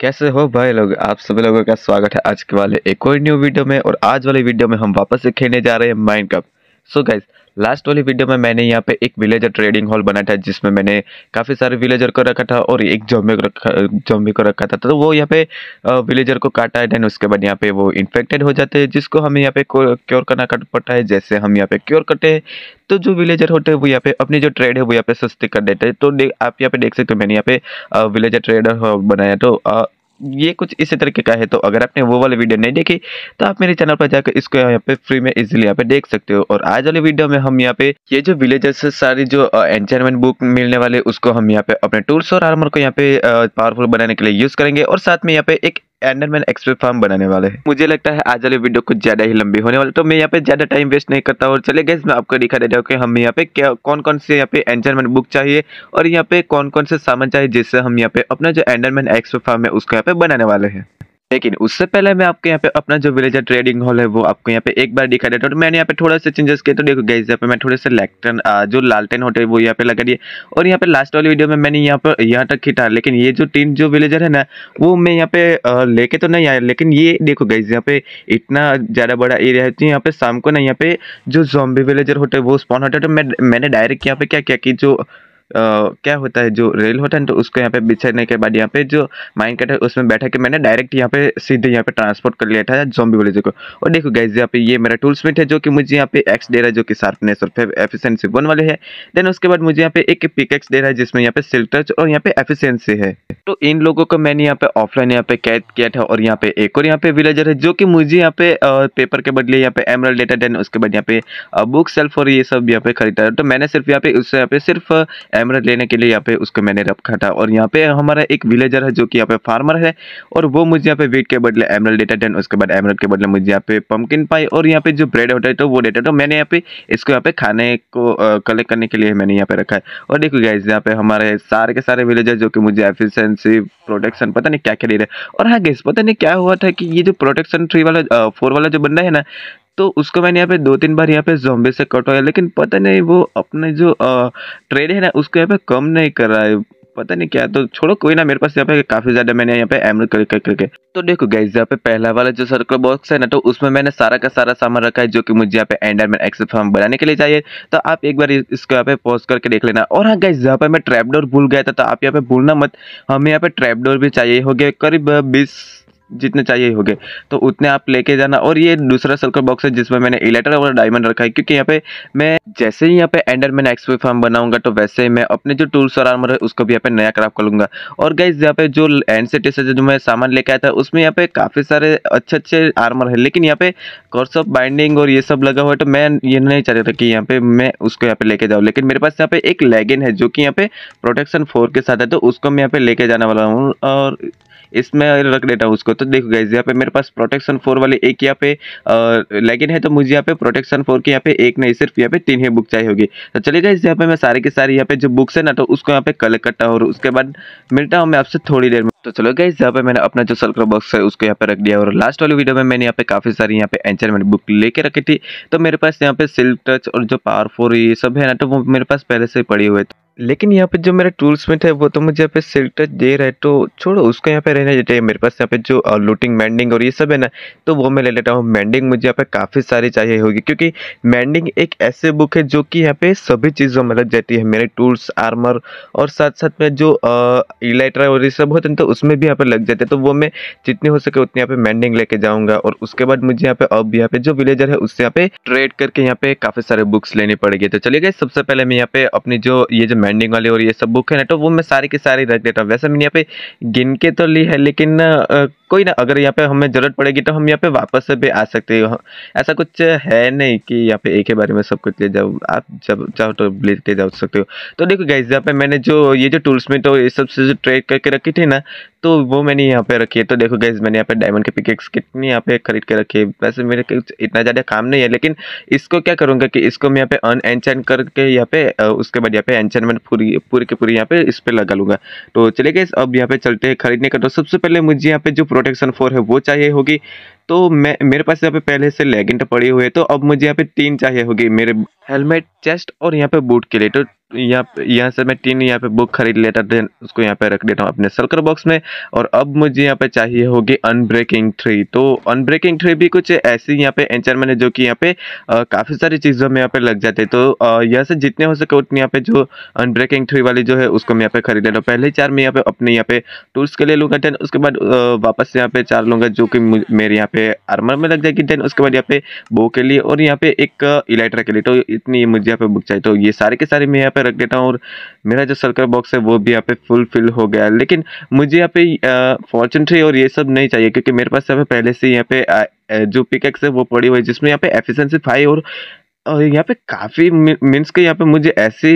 कैसे हो भाई लोग आप सभी लोगों का स्वागत है आज के वाले एक और न्यू वीडियो में और आज वाले वीडियो में हम वापस से खेलने जा रहे हैं माइंड कप सो गाइज लास्ट वाली वीडियो में मैंने यहाँ पे एक विलेजर ट्रेडिंग हॉल बनाया था जिसमें मैंने काफ़ी सारे विलेजर को रखा था और एक जॉम्बी को रखा जम्बे को रखा था तो वो यहाँ पे विलेजर को काटा है देन उसके बाद यहाँ पे वो इन्फेक्टेड हो जाते हैं जिसको हमें यहाँ पे क्योर करना पड़ता है जैसे हम यहाँ पे क्योर करते हैं तो जो विलेजर होते हैं वो यहाँ पे अपनी जो ट्रेड है वो यहाँ पे सस्ती कर देते हैं तो आप यहाँ पे देख सकते हो मैंने यहाँ पे विलेजर ट्रेडर बनाया तो ये कुछ इसी तरीके का है तो अगर आपने वो वाली वीडियो नहीं देखी तो आप मेरे चैनल पर जाकर इसको यहाँ पे फ्री में इजीली यहाँ पे देख सकते हो और आज वाली वीडियो में हम यहाँ पे ये जो विलेजेस सारी जो एंचमेंट बुक मिलने वाले उसको हम यहाँ पे अपने टूल्स और आर्मर को यहाँ पे पावरफुल बनाने के लिए यूज करेंगे और साथ में यहाँ पे एक एंडरमैन एक्सप्रेस फार्म बनाने वाले हैं मुझे लगता है आज वाली वीडियो कुछ ज़्यादा ही लंबी होने वाली तो मैं यहाँ पे ज़्यादा टाइम वेस्ट नहीं करता और चले गए मैं आपको दिखा देता हूँ कि हमें यहाँ पे क्या कौन कौन से यहाँ पे एंडरमैन बुक चाहिए और यहाँ पे कौन कौन से सामान चाहिए जिससे हम यहाँ पे अपना जो एंडरमैन एक्सप्रेस फार्म है उसको यहाँ पे बनाने वाले हैं लेकिन उससे पहले मैं आपको यहाँ पे अपना जो विलेजर ट्रेडिंग हॉल है वो आपको यहाँ पे एक बार दिखा देता हूँ तो मैंने यहाँ पे थोड़ा सा चेंजेस किए तो देखो गैस यहाँ पे मैं थोड़े से लैक्टन जो लालटेन होटल वो यहाँ पे लगा दिए और यहाँ पे लास्ट वाली वीडियो में मैंने यहाँ पर यहाँ तक खिटा लेकिन ये जो तीन जो विलेजर है ना वो मैं यहाँ पे लेके तो नहीं आया लेकिन ये देखो गैस यहाँ पे इतना ज़्यादा बड़ा एरिया है तो यहाँ पे शाम को ना यहाँ पे जो जॉम्बी विलेजर होटल वो स्पॉन होता है तो मैं मैंने डायरेक्ट यहाँ पे क्या किया कि जो क्या होता है जो रेल होता है तो उसको यहाँ पे बिछाने के बाद यहाँ पे जो माइंड कट है उसमें बैठा के मैंने डायरेक्ट यहाँ पे सीधे यहाँ पे ट्रांसपोर्ट कर लिया था जॉम्बी वाले को और देखो गैस यहाँ पे ये मेरा टूल्स मिट है जो कि मुझे यहाँ पे एक्स दे रहा है जो कि शार्पनेस और एफिशियंसी वन वाले है देन उसके बाद मुझे यहाँ पे एक पिकेक्स दे रहा है जिसमें यहाँ पे सिल्क टच और यहाँ पे एफिशियंसी है तो इन लोगों को मैंने यहाँ पे ऑफलाइन यहाँ पे कैद किया था और यहाँ पे एक और यहाँ पे विलेजर है जो कि मुझे यहाँ पे पेपर के बदले यहाँ पे एमरल डेटा देन उसके बाद यहाँ पे बुक सेल्फ और ये सब यहाँ पे खरीदा तो मैंने सिर्फ यहाँ पे उससे यहाँ पे सिर्फ एमरल लेने के लिए यहाँ पे उसको मैंने रखा था और यहाँ पे हमारा एक विलेजर है जो कि यहाँ पे फार्मर है और वो मुझे यहाँ पे वीट के बदले एमरल डेटा देन उसके बाद एमरल के बदले मुझे यहाँ पे पम्पकिन पाई और यहाँ पे जो ब्रेड होता है तो वो डेटा तो मैंने यहाँ पे इसको यहाँ पे खाने को कलेक्ट करने के लिए मैंने यहाँ पे रखा है और देखो गाइज यहाँ पे हमारे सारे के सारे विलेजर जो कि मुझे एफिशेंसी प्रोटेक्शन पता नहीं क्या क्या ले रहे और हाँ गैस पता नहीं क्या हुआ था कि ये जो प्रोटेक्शन थ्री वाला फोर वाला जो बंदा है ना तो उसको मैंने यहाँ पे दो तीन बार यहाँ पे जोम्बे से कट होया लेकिन पता नहीं वो अपने जो ट्रेड है ना उसको यहाँ पे कम नहीं कर रहा है पता नहीं क्या तो छोड़ो कोई ना मेरे पास यहाँ पे काफी ज्यादा मैंने यहाँ पे एमर कर करके तो देखो गैस यहाँ पे पहला वाला जो सर्कल बॉक्स है ना तो उसमें मैंने सारा का सारा सामान रखा है जो कि मुझे यहाँ पे एंडरमैन एक्सेप्ट फॉर्म बनाने के लिए चाहिए तो आप एक बार इसको यहाँ पे पॉज करके देख लेना और हाँ गैस यहाँ पे मैं ट्रैपडोर भूल गया था तो आप यहाँ पे भूलना मत हमें यहाँ पे ट्रैपडोर भी चाहिए हो गया करीब बीस जितने चाहिए होंगे तो उतने आप लेके जाना और ये दूसरा सर्कल बॉक्स है जिसमें मैंने इलेटर और डायमंड रखा है क्योंकि यहाँ पे मैं जैसे ही यहाँ पे मैन एक्सपो फार्म बनाऊंगा तो वैसे ही मैं अपने जो टूल्स और आर्मर है उसको भी यहाँ पे नया क्राफ्ट लूंगा और गाइज यहाँ पे जो एंड से जो मैं सामान लेके आया था उसमें यहाँ पे काफ़ी सारे अच्छे अच्छे आर्मर है लेकिन यहाँ पे कॉर्स ऑफ बाइंडिंग और ये सब लगा हुआ है तो मैं ये नहीं चाह रहा था कि यहाँ पे मैं उसको यहाँ पे लेके जाऊँ लेकिन मेरे पास यहाँ पे एक लेगिन है जो कि यहाँ पे प्रोटेक्शन फोर के साथ है तो उसको मैं यहाँ पे लेके जाने वाला हूँ और इसमें रख देता हूँ उसको तो देखो गाइज यहाँ पे मेरे पास प्रोटेक्शन फोर वाले एक यहाँ पे लेकिन है तो मुझे यहाँ पे प्रोटेक्शन फोर के यहाँ पे एक नहीं सिर्फ यहाँ पे तीन ही बुक चाहिए होगी तो चलिए गाइज यहाँ पे मैं सारे के सारे यहाँ पे जो बुक्स है ना तो उसको यहाँ पे कलेक्ट करता हूँ और उसके बाद मिलता हूँ मैं आपसे थोड़ी देर में तो चलो गाइज यहाँ पे मैंने अपना जो सर्कल बॉक्स है उसको यहाँ पे रख दिया और लास्ट वाली वीडियो में मैंने यहाँ पे काफ़ी सारी यहाँ पे एंचरमेंट बुक लेके रखी थी तो मेरे पास यहाँ पे सिल्क टच और जो फोर ये सब है ना तो वो मेरे पास पहले से ही पड़ी हुए थे लेकिन यहाँ पे जो मेरा टूल्स में था वो तो मुझे यहाँ पे सिल्टर दे रहा है तो छोड़ो उसको यहाँ पे रहना चाहिए मेरे पास यहाँ पे जो लूटिंग मैंडिंग और ये सब है ना तो वो मैं ले लेता हूँ मैंडिंग मुझे यहाँ पे काफ़ी सारी चाहिए होगी क्योंकि मैंडिंग एक ऐसे बुक है जो कि यहाँ पे सभी चीज़ों में लग जाती है मेरे टूल्स आर्मर और साथ साथ में जो इलाइटर और ये सब होते हैं तो उसमें भी यहाँ पर लग जाते हैं तो वो मैं जितनी हो सके उतनी यहाँ पे मैंडिंग लेके जाऊँगा और उसके बाद मुझे यहाँ पे अब यहाँ पे जो विलेजर है उससे यहाँ पे ट्रेड करके यहाँ पे काफ़ी सारे बुक्स लेनी पड़ेगी तो चलिए गए सबसे पहले मैं यहाँ पे अपनी जो ये जो कमेंडिंग वाली और ये सब बुक है ना तो वो मैं सारी की सारी रख देता हूँ वैसे मैंने यहाँ पे गिन के तो ली है लेकिन कोई ना अगर यहाँ पे हमें ज़रूरत पड़ेगी तो हम यहाँ पे वापस से भी आ सकते हो ऐसा कुछ है नहीं कि यहाँ पे एक ही बारे में सब कुछ ले जाओ आप जब चाहो तो लेके जा सकते हो तो देखो गाइज यहाँ पे मैंने जो ये जो टूल्स में तो ये सब से जो ट्रेड करके रखी थी ना तो वो मैंने यहाँ पे रखी है तो देखो गैस मैंने यहाँ पे डायमंड के पिकेक्स कितनी यहाँ पे खरीद के रखी है वैसे मेरे कुछ इतना ज़्यादा काम नहीं है लेकिन इसको क्या करूँगा कि इसको मैं यहाँ पे अन एनचैन करके यहाँ पे उसके बाद यहाँ पे एनचैनमेंट पूरी पूरी की पूरी यहाँ पे इस पर लगा लूँगा तो चले गए अब यहाँ पे चलते हैं खरीदने का तो सबसे पहले मुझे यहाँ पे जो प्रोटेक्शन फोर है वो चाहिए होगी तो मैं मेरे पास यहाँ पे पहले से पड़ी पड़े हुए तो अब मुझे यहाँ पे तीन चाहिए होगी मेरे हेलमेट चेस्ट और यहाँ पे बूट के लिए तो यहाँ यहाँ से मैं तीन यहाँ पे बुक खरीद लेता देन उसको यहाँ पे रख देता हूँ अपने सर्कल बॉक्स में और अब मुझे यहाँ पे चाहिए होगी अनब्रेकिंग थ्री तो अनब्रेकिंग थ्री भी कुछ ऐसी यहाँ पे एंचरमेंट है जो कि यहाँ पे काफ़ी सारी चीज़ों में यहाँ पे लग जाते तो यहाँ से जितने हो सके उतने यहाँ पे जो अनब्रेकिंग थ्री वाली जो है उसको मैं यहाँ पे खरीद लेता हूँ पहले चार मैं यहाँ पे अपने यहाँ पे टूर्स के लिए लूँगा देन उसके बाद वापस यहाँ पे चार लूँगा जो कि मेरे यहाँ पे पे आर्मर में लग जाएगी देन उसके बाद यहाँ पे बो के लिए और यहाँ पे एक इलाइट्रा के लिए तो इतनी मुझे यहाँ पे बुक चाहिए तो ये सारे के सारे मैं यहाँ पे रख देता हूँ और मेरा जो सर्कल बॉक्स है वो भी यहाँ पे फुलफिल हो गया लेकिन मुझे यहाँ पे फॉर्चून ट्री और ये सब नहीं चाहिए क्योंकि मेरे पास यहाँ पे पहले से यहाँ पे जो पिकेक्स है वो पड़ी हुई है जिसमें यहाँ पे एफिशेंसी फाइव और और यहाँ पे काफ़ी मीन्स के यहाँ पे मुझे ऐसी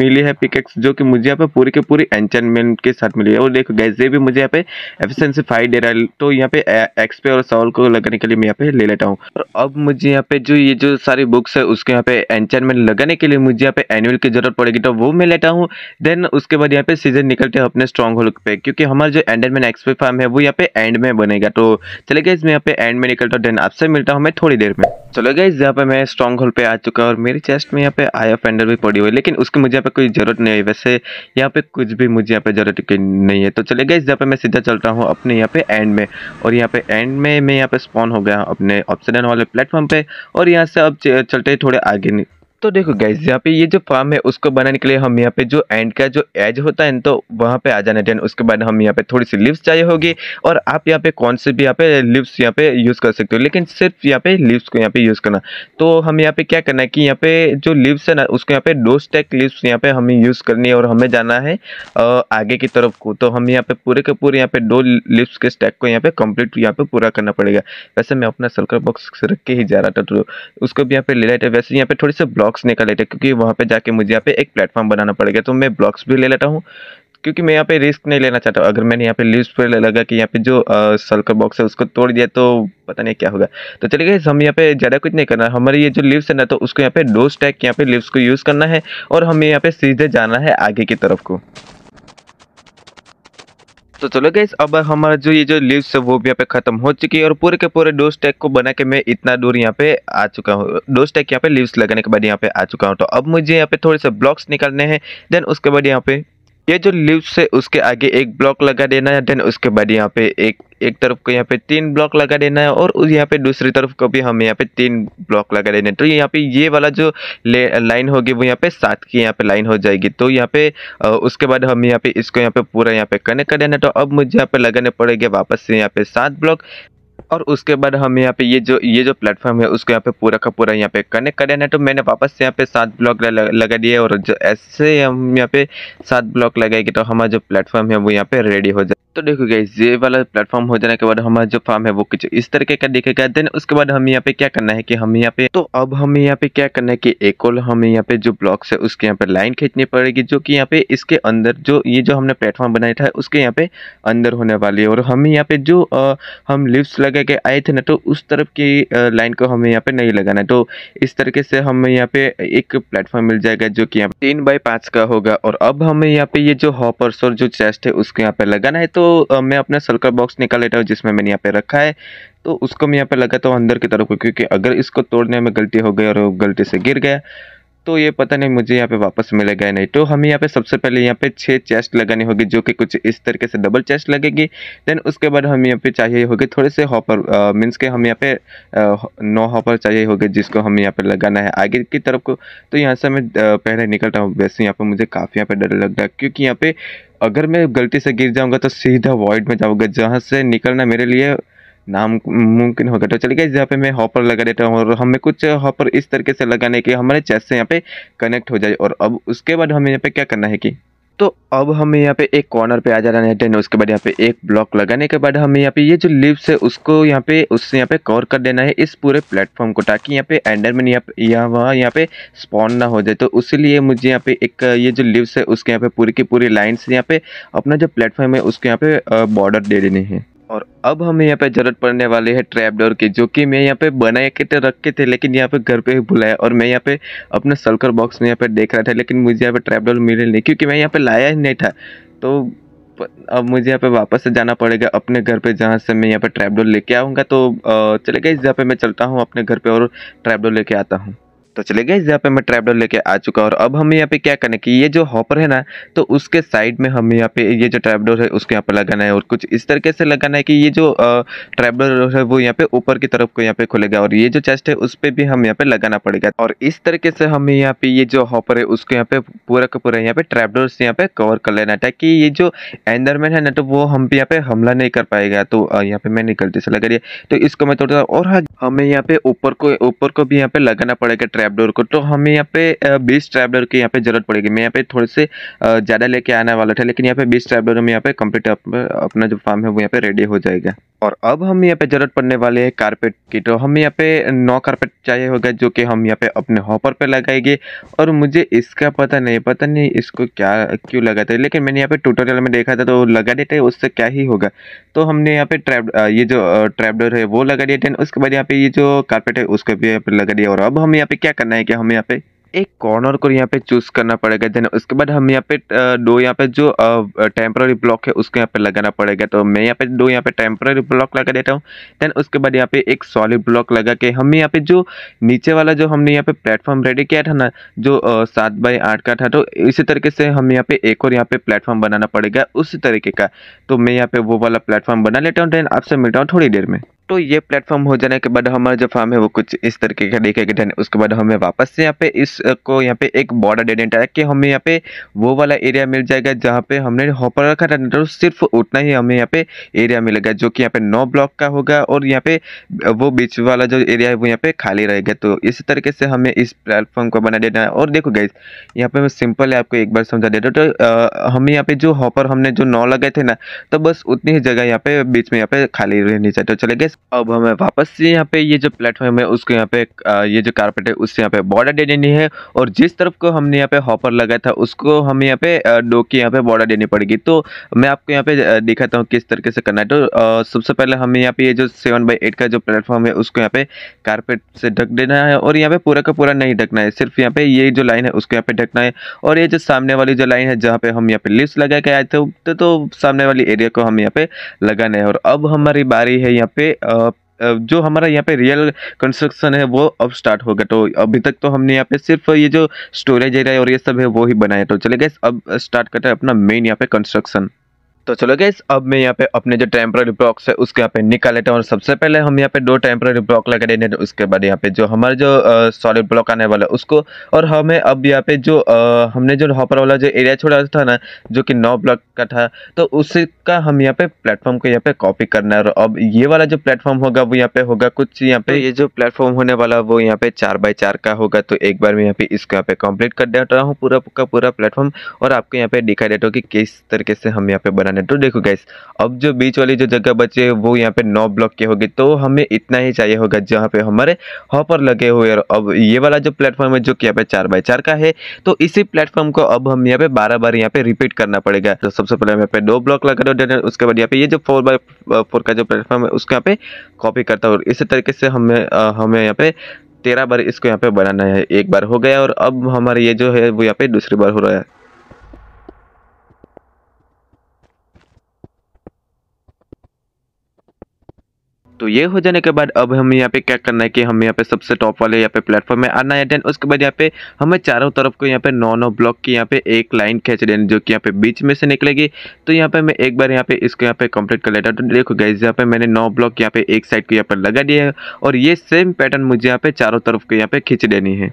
मिली है पिकेक्स जो कि मुझे यहाँ पे पूरी के पूरी एंटनमेंट के साथ मिली है और देखो गैस ये भी मुझे यहाँ पे एफिशिएंसी फाइव दे रहा है तो यहाँ पे एक्सपे और सॉल को लगाने के लिए मैं यहाँ पे ले लेता हूँ और अब मुझे यहाँ पे जो ये जो सारी बुक्स है उसके यहाँ पे एंचनमेंट लगाने के लिए मुझे यहाँ पे एनुअल की जरूरत पड़ेगी तो वो मैं लेता हूँ देन उसके बाद यहाँ पे सीजन निकलते हैं अपने स्ट्रॉन्ग होल्ड पे क्योंकि हमारा जो एंटेनमेंट एक्सपे फार्म है वो यहाँ पे एंड में बनेगा तो चले गए मैं यहाँ पे एंड में निकलता हूँ देन आपसे मिलता हूँ मैं थोड़ी देर में चलो गए यहाँ पे मैं स्ट्रॉन्ग होल्ड पे आ चुका है और मेरी चेस्ट में यहाँ पे आई ऑफ एंडर भी पड़ी हुई है लेकिन उसकी मुझे यहाँ पे कोई ज़रूरत नहीं है वैसे यहाँ पे कुछ भी मुझे यहाँ पे ज़रूरत नहीं है तो चले गए जहाँ पे मैं सीधा चल रहा हूँ अपने यहाँ पे एंड में और यहाँ पे एंड में मैं यहाँ पे स्पॉन हो गया अपने ऑप्शन वाले प्लेटफॉर्म पर और यहाँ से अब चलते थोड़े आगे तो देखो गैस यहाँ पे ये जो फार्म है उसको बनाने के लिए हम यहाँ पे जो एंड का जो एज होता है तो वहाँ पे आ जाना चाहिए उसके बाद हम यहाँ पे थोड़ी सी लिप्स चाहिए होगी और आप यहाँ पे कौन से भी यहाँ पे लिप्स यहाँ पे यूज़ कर सकते हो लेकिन सिर्फ यहाँ पे लिप्स को यहाँ पे यूज़ करना तो हम यहाँ पे क्या करना है कि यहाँ पे जो लिप्स है ना उसको यहाँ पे दो स्टैक लिप्स यहाँ पे हमें यूज़ करनी है और हमें जाना है आगे की तरफ को तो हम यहाँ पे पूरे के पूरे यहाँ पे दो लिप्स के स्टैक को यहाँ पे कम्प्लीट यहाँ पे पूरा करना पड़ेगा वैसे मैं अपना सर्कल बॉक्स रख के ही जा रहा था उसको भी यहाँ पे ले रहा था वैसे यहाँ पे थोड़ी सी ब्लॉक ब्लॉक्स निकाल लेते हैं क्योंकि वहाँ पे जाके मुझे यहाँ पे एक प्लेटफॉर्म बनाना पड़ेगा तो मैं ब्लॉक्स भी ले लेता हूँ क्योंकि मैं यहाँ पे रिस्क नहीं लेना चाहता अगर मैंने यहाँ पे लिस्ट पर लगा कि यहाँ पे जो सल्कर बॉक्स है उसको तोड़ दिया तो पता नहीं क्या होगा तो चलिए गए हम यहाँ पे ज़्यादा कुछ नहीं करना हमारे ये जो लिप्स है ना तो उसको यहाँ पे डोस टैक यहाँ पे लिप्स को यूज़ करना है और हमें यहाँ पे सीधे जाना है आगे की तरफ को तो चलो गैस अब हमारा जो ये जो लिप्स है वो भी यहाँ पे खत्म हो चुकी है और पूरे के पूरे दो स्टैक को बना के मैं इतना दूर यहाँ पे आ चुका हूँ दो टैग यहाँ पे लिप्स लगाने के बाद यहाँ पे आ चुका हूँ तो अब मुझे यहाँ पे थोड़े से ब्लॉक्स निकालने हैं देन उसके बाद यहाँ पे ये जो लिप्स है उसके आगे एक ब्लॉक लगा देना है देन उसके बाद यहाँ पे एक एक तरफ को यहाँ पे तीन ब्लॉक लगा देना है और उस यहाँ पे दूसरी तरफ को भी हमें यहाँ पे तीन ब्लॉक लगा देना है तो यहाँ पे ये वाला जो लाइन होगी वो यहाँ पे सात की यहाँ पे लाइन हो जाएगी तो यहाँ पे उसके बाद हम यहाँ पे इसको यहाँ पे पूरा यहाँ पे कनेक्ट कर देना तो अब मुझे यहाँ पे लगाने पड़ेगा वापस से यहाँ पे सात ब्लॉक और उसके बाद हम यहाँ पे ये जो ये जो प्लेटफॉर्म है उसको यहाँ पे पूरा का पूरा यहाँ पे कनेक्ट कर देना है तो मैंने वापस से यहाँ पे सात ब्लॉक लगा दिए और जो ऐसे हम यहाँ पे सात ब्लॉक लगाएंगे तो हमारा जो प्लेटफॉर्म है वो यहाँ पे रेडी हो जाए तो देखो गई ये वाला प्लेटफॉर्म हो जाने के बाद हमारा जो फॉर्म है वो कुछ इस तरीके का दिखेगा देन उसके बाद हमें यहाँ पे क्या करना है कि हम यहाँ पे तो अब हमें यहाँ पे क्या करना है कि एक और हमें यहाँ पे जो ब्लॉक्स है उसके यहाँ पे लाइन खींचनी पड़ेगी जो कि यहाँ पे इसके अंदर जो ये जो हमने प्लेटफॉर्म बनाया था उसके यहाँ पे अंदर होने वाली है और हमें यहाँ पे जो आ, हम लिफ्ट लगा के आए थे ना तो उस तरफ की लाइन को हमें यहाँ पे नहीं लगाना है तो इस तरीके से हमें यहाँ पे एक प्लेटफॉर्म मिल जाएगा जो कि यहाँ तीन बाई पाँच का होगा और अब हमें यहाँ पे ये जो हॉपर्स और जो चेस्ट है उसको यहाँ पे लगाना है तो मैं अपना सर्कल बॉक्स निकाल लेता हूँ जिसमें मैंने यहाँ पे रखा है तो उसको मैं यहाँ पे लगाता हूँ अंदर की तरफ क्योंकि अगर इसको तोड़ने में गलती हो गई और गलती से गिर गया तो ये पता नहीं मुझे यहाँ पे वापस मिलेगा नहीं तो हमें यहाँ पे सबसे पहले यहाँ पे छः चेस्ट लगानी होगी जो कि कुछ इस तरीके से डबल चेस्ट लगेगी देन उसके बाद हमें यहाँ पे चाहिए होगी थोड़े से हॉपर मीन्स के हम यहाँ पे नौ हॉपर चाहिए होगी जिसको हमें यहाँ पे लगाना है आगे की तरफ को तो यहाँ से मैं पहले निकल रहा हूँ वैसे यहाँ पर मुझे काफ़ी यहाँ पे डर लग रहा है क्योंकि यहाँ पे अगर मैं गलती से गिर जाऊँगा तो सीधा वॉइड में जाऊँगा जहाँ से निकलना मेरे लिए नाम मुमकिन होगा तो चलिए गए यहाँ पे मैं हॉपर लगा देता हूँ और हमें कुछ हॉपर इस तरीके से लगाने के हमारे चेस्ट से यहाँ पे कनेक्ट हो जाए और अब उसके बाद हमें यहाँ पे क्या करना है कि तो अब हमें यहाँ पे एक कॉर्नर पे आ रहा है देन उसके बाद यहाँ पे एक ब्लॉक लगाने के बाद हमें यहाँ पे ये जो लिप्स है उसको यहाँ पे उससे यहाँ पे कवर कर देना है इस पूरे प्लेटफॉर्म को ताकि यहाँ पे एंडरमैन यहाँ यहाँ वहाँ यहाँ पे स्पॉन ना हो जाए तो उसलिए मुझे यहाँ पे एक ये जो लिप्स है उसके यहाँ पे पूरी की पूरी लाइन से यहाँ पे अपना जो प्लेटफॉर्म है उसके यहाँ पे बॉर्डर दे देने हैं और अब हमें यहाँ पे ज़रूरत पड़ने वाली है ट्रैपडोर की जो कि मैं यहाँ पे बनाए के तो रखे थे लेकिन यहाँ पे घर पे ही बुलाया और मैं यहाँ पे अपने सल्कर बॉक्स में यहाँ पे देख रहा था लेकिन मुझे यहाँ पे ट्रैपडोर मिले नहीं क्योंकि मैं यहाँ पे लाया ही नहीं था तो अब मुझे यहाँ पे वापस से जाना पड़ेगा अपने घर पे जहाँ से मैं यहाँ पे ट्रैपडोर लेके आऊँगा तो चले गए जहाँ पे मैं चलता हूँ अपने घर पे और ट्रैपडोर लेके आता हूँ तो चले गए यहाँ पे मैं ट्रैवलर लेके आ चुका और अब हमें यहाँ पे क्या करना है कि ये जो हॉपर है ना तो उसके साइड में हमें यहाँ पे ये जो ट्रैवलर है उसके यहाँ पे लगाना है और कुछ इस तरीके से लगाना है कि ये जो ट्रैवलर है वो यहाँ पे ऊपर की तरफ को यहाँ पे खुलेगा और ये जो चेस्ट है उस पर भी हम यहाँ पे लगाना पड़ेगा और इस तरीके से हमें यहाँ पे ये जो हॉपर है उसको यहाँ पे पूरा का पूरा यहाँ पे ट्रैवलर से यहाँ पे कवर कर लेना ताकि ये जो एंडरमैन है ना तो वो हम पे यहाँ पे हमला नहीं कर पाएगा तो यहाँ पे मैंने गलती से लगा दिया तो इसको मैं थोड़ा और हमें यहाँ पे ऊपर को ऊपर को भी यहाँ पे लगाना पड़ेगा ट्रैपडोर को तो हमें यहाँ पे बीस ट्रैपडोर की यहाँ पे ज़रूरत पड़ेगी मैं यहाँ पे थोड़े से ज़्यादा लेके आने वाला था लेकिन यहाँ पे बीस ट्रैपडोर में यहाँ पे कंप्यूटर अपना जो फार्म है वो यहाँ पे रेडी हो जाएगा और अब हम यहाँ पे ज़रूरत पड़ने वाले हैं कारपेट की तो हम यहाँ पे नौ कारपेट चाहिए होगा जो कि हम यहाँ पे अपने हॉपर पे लगाएंगे और मुझे इसका पता नहीं पता नहीं इसको क्या क्यों लगाते हैं लेकिन मैंने यहाँ पे ट्यूटोरियल में देखा था तो लगा देते हैं उससे क्या ही होगा तो हमने यहाँ पे ट्रैप ये जो ट्रैपडोर है वो लगा दिया उसके बाद यहाँ पे ये जो कारपेट है उसको भी यहाँ पे लगा दिया और अब हम यहाँ पे क्या करना है कि हम यहाँ पे एक कॉर्नर को यहाँ पे चूज़ करना पड़ेगा देन उसके बाद हम यहाँ पे दो यहाँ पे जो टेम्पररी ब्लॉक है उसको यहाँ पे लगाना पड़ेगा तो मैं यहाँ पे दो यहाँ पे टेम्पररी ब्लॉक लगा देता हूँ देन उसके बाद यहाँ पे एक सॉलिड ब्लॉक लगा के हम यहाँ पे जो नीचे वाला जो हमने यहाँ पे प्लेटफॉर्म रेडी किया था ना जो सात बाई आठ का था तो इसी तरीके से हम यहाँ पे एक और यहाँ पे प्लेटफॉर्म बनाना पड़ेगा उसी तरीके का तो मैं यहाँ पे वो वाला प्लेटफॉर्म बना लेता हूँ देन आपसे मिलता हूँ थोड़ी देर में तो ये प्लेटफॉर्म हो जाने के बाद हमारा जो फार्म है वो कुछ इस तरीके का देखेगा डन उसके बाद हमें वापस से यहाँ पे इसको यहाँ पे एक बॉर्डर दे देना कि हमें यहाँ पे वो वाला एरिया मिल जाएगा जहाँ पे हमने हॉपर रखा था तो सिर्फ उतना ही हमें यहाँ पे एरिया मिलेगा जो कि यहाँ पे नौ ब्लॉक का होगा और यहाँ पे वो बीच वाला जो एरिया है वो यहाँ पे खाली रहेगा तो इसी तरीके से हमें इस प्लेटफॉर्म को बना देना है और देखो गाइज यहाँ पे मैं सिंपल है आपको एक बार समझा देता हूँ तो हमें यहाँ पे जो हॉपर हमने जो नौ लगाए थे ना तो बस उतनी ही जगह यहाँ पे बीच में यहाँ पे खाली रहनी चाहिए तो चले गए अब हमें वापस से यहाँ पे ये जो प्लेटफॉर्म है उसको यहाँ पे ये जो कारपेट है उससे यहाँ पे बॉर्डर दे देनी है और जिस तरफ को हमने यहाँ पे हॉपर लगाया था उसको हमें यहाँ पे डो के यहाँ पे बॉर्डर देनी पड़ेगी तो मैं आपको यहाँ पे दिखाता हूँ किस तरीके से करना है तो सबसे पहले हमें यहाँ पे ये जो सेवन बाई एट का जो प्लेटफॉर्म है उसको यहाँ पे कारपेट से ढक देना है और यहाँ पे पूरा का पूरा नहीं ढकना है सिर्फ यहाँ पे ये जो लाइन है उसको यहाँ पे ढकना है और ये जो सामने वाली जो लाइन है जहाँ पे हम यहाँ पे लिप्स लगा के आए थे तो सामने वाली एरिया को हम यहाँ पे लगाना है और अब हमारी बारी है यहाँ पे जो हमारा यहाँ पे रियल कंस्ट्रक्शन है वो अब स्टार्ट होगा तो अभी तक तो हमने यहाँ पे सिर्फ ये जो स्टोरेज एरिया और ये सब है वो ही बनाया तो चले गए अब स्टार्ट करते हैं अपना मेन यहाँ पे कंस्ट्रक्शन तो चलो गैस अब मैं यहाँ पे अपने जो टेम्पररी ब्लॉक्स है उसके यहाँ पे निकाल लेता हूँ और सबसे पहले हम यहाँ पे दो टेम्प्रेरी ब्लॉक लगा देने उसके बाद यहाँ पे जो हमारे जो सॉलिड ब्लॉक आने वाला है उसको और हमें अब यहाँ पे जो आ, हमने जो हॉपर वाला जो एरिया छोड़ा था ना जो कि नौ ब्लॉक का था तो उसका हम यहाँ पे प्लेटफॉर्म को यहाँ पे कॉपी करना है और अब ये वाला जो प्लेटफॉर्म होगा वो यहाँ पे होगा कुछ यहाँ पे ये जो प्लेटफॉर्म होने वाला वो यहाँ पे चार बाई चार का होगा तो एक बार मैं यहाँ पे इसको यहाँ पे कम्प्लीट कर देता हूँ पूरा का पूरा प्लेटफॉर्म और आपको यहाँ पे दिखाई देता हूँ कि किस तरीके से हम यहाँ पे बनाने है तो देखो गैस अब जो बीच वाली जो जगह बचे है वो यहाँ पे नौ ब्लॉक की होगी तो हमें इतना ही चाहिए होगा जहाँ पे हमारे हॉपर लगे हुए और अब ये वाला जो प्लेटफॉर्म है जो कि यहाँ पे चार बाय चार का है तो इसी प्लेटफॉर्म को अब हम यहाँ पे बारह बार यहाँ पे रिपीट करना पड़ेगा तो सबसे पहले यहाँ पे दो ब्लॉक लगा दो उसके बाद यहाँ पे ये जो फोर बाय फोर का जो प्लेटफॉर्म है उसको यहाँ पे कॉपी करता हूँ इसी तरीके से हमें हमें यहाँ पे तेरह बार इसको यहाँ पे बनाना है एक बार हो गया और अब हमारे ये जो है वो यहाँ पे दूसरी बार हो रहा है तो ये हो जाने के बाद अब हमें यहाँ पे क्या करना है कि हमें यहाँ पे सबसे टॉप वाले यहाँ पे प्लेटफॉर्म में आना है देन उसके बाद यहाँ पे हमें चारों तरफ को यहाँ पे नौ नौ ब्लॉक की यहाँ पे एक लाइन खींच देनी जो कि यहाँ पे बीच में से निकलेगी तो यहाँ पे मैं एक बार यहाँ पे इसको यहाँ पे कंप्लीट कर लेता हूँ तो देखो गाइज यहाँ पे मैंने नौ ब्लॉक यहाँ पे एक साइड को यहाँ पर लगा दिया है और ये सेम पैटर्न मुझे यहाँ पे चारों तरफ को यहाँ पे खींच देनी है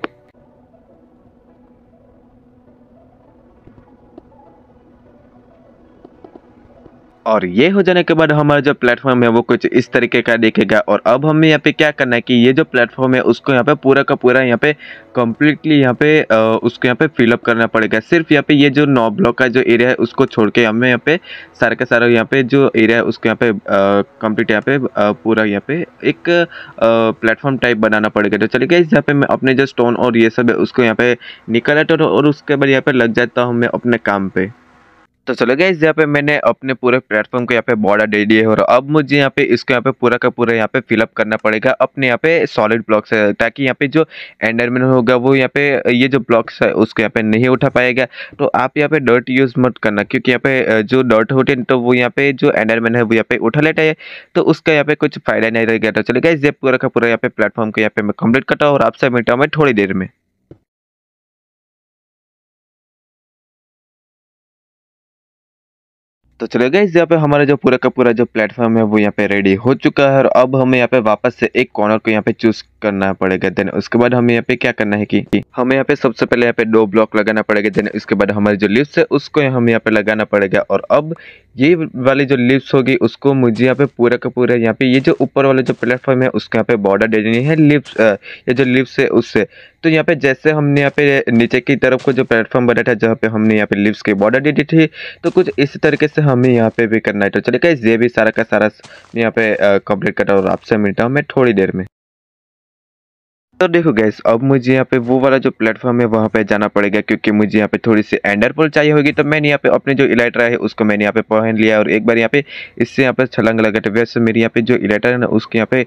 और ये हो जाने के बाद हमारा जो प्लेटफॉर्म है वो कुछ इस तरीके का देखेगा और अब हमें यहाँ पे क्या करना है कि ये जो प्लेटफॉर्म है उसको यहाँ पे पूरा का पूरा यहाँ पे कम्प्लीटली यहाँ पे उसको यहाँ पे फिलअप करना पड़ेगा सिर्फ यहाँ पे ये जो नौ ब्लॉक का जो एरिया है उसको छोड़ के हमें यहाँ पे सारा का सारा यहाँ पे जो एरिया है उसको यहाँ पे कम्प्लीट यहाँ पे पूरा यहाँ पे एक प्लेटफॉर्म टाइप बनाना पड़ेगा तो चलिए इस यहाँ पे मैं अपने जो स्टोन और ये सब है उसको यहाँ पे आता और उसके बाद यहाँ पे लग जाता हूँ मैं अपने काम पे तो चलो गया यहाँ पे मैंने अपने पूरे प्लेटफॉर्म को यहाँ पे बॉर्डर दे दिए और अब मुझे यहाँ पे इसको यहाँ पे पूरा का पूरा यहाँ पे फिलअप करना पड़ेगा अपने यहाँ पे सॉलिड ब्लॉक से ताकि यहाँ पे जो एंडरमैन होगा वो यहाँ पे ये जो ब्लॉक्स है उसको यहाँ पे नहीं उठा पाएगा तो आप यहाँ पे डर्ट यूज़ मत करना क्योंकि यहाँ पे जो डर्ट होते हैं तो वो यहाँ पे जो एंडरमैन है वो यहाँ पे उठा लेता है तो उसका यहाँ पे कुछ फायदा नहीं रहेगा तो चलो गया पूरा का पूरा यहाँ पे प्लेटफॉर्म को यहाँ पे मैं कम्प्लीट करता हूँ और आपसे मिलता हूँ मैं थोड़ी देर में तो चले गए यहाँ पे हमारा जो पूरा का पूरा जो प्लेटफॉर्म है वो यहाँ पे रेडी हो चुका है और अब हमें यहाँ पे वापस से एक कॉर्नर को यहाँ पे चूज करना पड़ेगा देन उसके बाद हमें यहाँ पे क्या करना है कि हमें यहाँ पे सबसे पहले यहाँ पे दो ब्लॉक लगाना पड़ेगा देन उसके बाद हमारी जो लिप्स है उसको हमें यहाँ पे लगाना पड़ेगा और अब ये वाली जो लिप्स होगी उसको मुझे यहाँ पे पूरा का पूरा यहाँ पे ये जो ऊपर वाला जो प्लेटफॉर्म है उसको यहाँ पे बॉर्डर दे देनी है लिप्स ये जो लिप्स है उससे तो यहाँ पे जैसे हमने यहाँ पे नीचे की तरफ को जो प्लेटफॉर्म बनाया था जहाँ पे हमने यहाँ पे लिप्स की बॉर्डर दी थी तो कुछ इस तरीके से हमें यहाँ पे भी करना है तो चलिए कैसे ये भी सारा का सारा यहाँ पे कंप्लीट करता हूँ और आपसे मिलता हूँ मैं थोड़ी देर में तो देखो गैस अब मुझे यहाँ पे वो वाला जो प्लेटफॉर्म है वहाँ पे जाना पड़ेगा क्योंकि मुझे यहाँ पे थोड़ी सी एंडरपोल चाहिए होगी तो मैंने यहाँ पे अपने जो इलाइटर है उसको मैंने यहाँ पे पहन लिया और एक बार यहाँ पे इससे यहाँ पे छलंग लगा था वैसे मेरी यहाँ पे जो इलाइटर है ना उसके यहाँ पे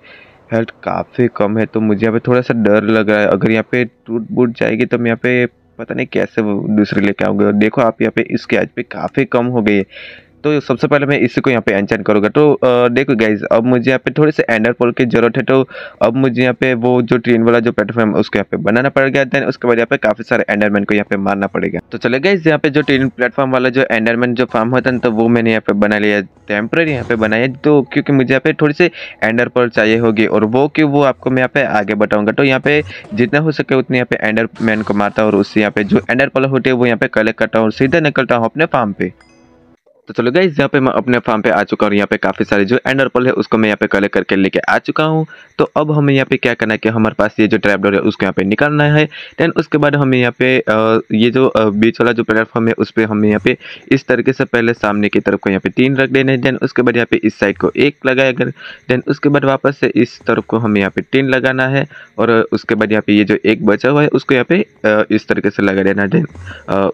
हेल्थ काफ़ी कम है तो मुझे यहाँ पे थोड़ा सा डर लग रहा है अगर यहाँ पे टूट बूट जाएगी तो मैं यहाँ पे पता नहीं कैसे दूसरे लेके और देखो आप यहाँ पे इसके आज पे काफ़ी कम हो गई है तो सबसे पहले मैं इसी को यहाँ पे एंचन करूँगा तो देखो गाइज अब मुझे यहाँ पे थोड़े से एंडर पोल की ज़रूरत है तो अब मुझे यहाँ पे वो जो ट्रेन वाला जो प्लेटफॉर्म है उसको यहाँ पे बनाना पड़ेगा देन उसके बाद यहाँ पे काफ़ी सारे एंडरमैन को यहाँ पे मारना पड़ेगा तो चले गाइज यहाँ पे जो ट्रेन प्लेटफॉर्म वाला जो एंडरमैन जो फार्म होता है तो वो मैंने यहाँ पे बना लिया टेम्प्रेरी यहाँ पे बनाया तो क्योंकि मुझे यहाँ पे थोड़ी सी एंडर पोल चाहिए होगी और वो कि वो आपको मैं यहाँ पे आगे बताऊँगा तो यहाँ पे जितना हो सके उतने यहाँ पे एंडरमैन को मारता हूँ और उससे यहाँ पे जो एंडर पोल होते हैं वो यहाँ पे कलेक्ट करता हूँ और सीधा निकलता हूँ अपने फार्म पे तो चलो गाइज यहाँ पे मैं अपने फार्म पे आ चुका हूँ यहाँ पे काफ़ी सारे जो एंडर पल है उसको मैं यहाँ पे कलेक्ट करके लेके आ चुका हूँ तो अब हमें यहाँ पे क्या करना है कि हमारे पास ये जो ट्रैवलर है उसको यहाँ पे निकालना है देन उसके बाद हमें यहाँ पे ये जो बीच वाला जो प्लेटफॉर्म है उस पर हमें यहाँ पे इस तरीके से पहले सामने की तरफ को यहाँ पे तीन रख देने देन उसके बाद यहाँ पे इस साइड को एक लगाया अगर देन उसके बाद वापस से इस तरफ को हमें यहाँ पे तीन लगाना है और उसके बाद यहाँ पे ये जो एक बचा हुआ है उसको यहाँ पे इस तरीके से लगा देना देन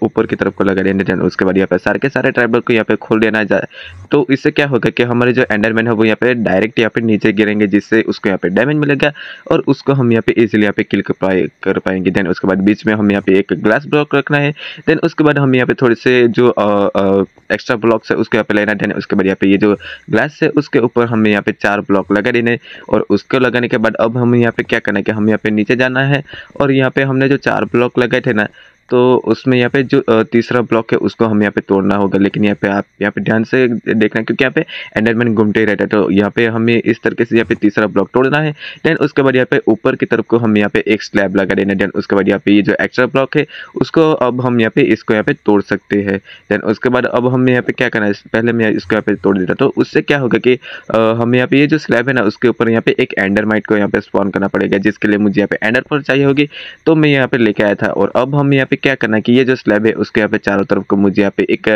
ऊपर की तरफ को लगा देना देन उसके बाद यहाँ पे सारे के सारे ट्रैवलर को यहाँ पे खोल देना जाए तो इससे क्या होगा कि हमारे जो एंडरमैन है वो यहाँ पे डायरेक्ट यहाँ पे नीचे गिरेंगे जिससे उसको यहाँ पे डैमेज मिलेगा और उसको हम यहाँ पे इजीली यहाँ पे किल कर पाएंगे देन उसके बाद बीच में हम यहाँ पे एक ग्लास ब्लॉक रखना है देन उसके बाद हम यहाँ पे थोड़े से जो एक्स्ट्रा ब्लॉक्स है उसको यहाँ पे लेना देन उसके बाद यहाँ पे ये जो ग्लास है उसके ऊपर हमें यहाँ पे चार ब्लॉक लगा देने और उसको लगाने के बाद अब हमें यहाँ पे क्या करना है कि हमें यहाँ पे नीचे जाना है और यहाँ पे हमने जो चार ब्लॉक लगाए थे ना तो उसमें यहाँ पे जो तीसरा ब्लॉक है उसको हम यहाँ पे तोड़ना होगा लेकिन यहाँ पे आप यहाँ पे ध्यान से देखना क्योंकि यहाँ पे एंडरमैन घूमते ही रहता है तो यहाँ पे हमें इस तरीके से यहाँ पे तीसरा ब्लॉक तोड़ना है देन उसके बाद यहाँ पे ऊपर की तरफ को हम यहाँ पे एक स्लैब लगा देना देन उसके बाद यहाँ पे ये जो एक्स्ट्रा ब्लॉक है उसको अब हम यहाँ पे इसको यहाँ पे तोड़ सकते हैं देन उसके बाद अब हमें यहाँ पे क्या करना है पहले मैं इसको यहाँ पे तोड़ देता तो उससे क्या होगा कि हम यहाँ पे ये जो स्लैब है ना उसके ऊपर यहाँ पे एक एंडरमाइट को यहाँ पे स्पॉन करना पड़ेगा जिसके लिए मुझे यहाँ पे एंडर पर चाहिए होगी तो मैं यहाँ पे लेके आया था और अब हम यहाँ पे क्या करना है कि ये जो स्लैब है उसके यहाँ पे चारों तरफ को मुझे यहाँ पे एक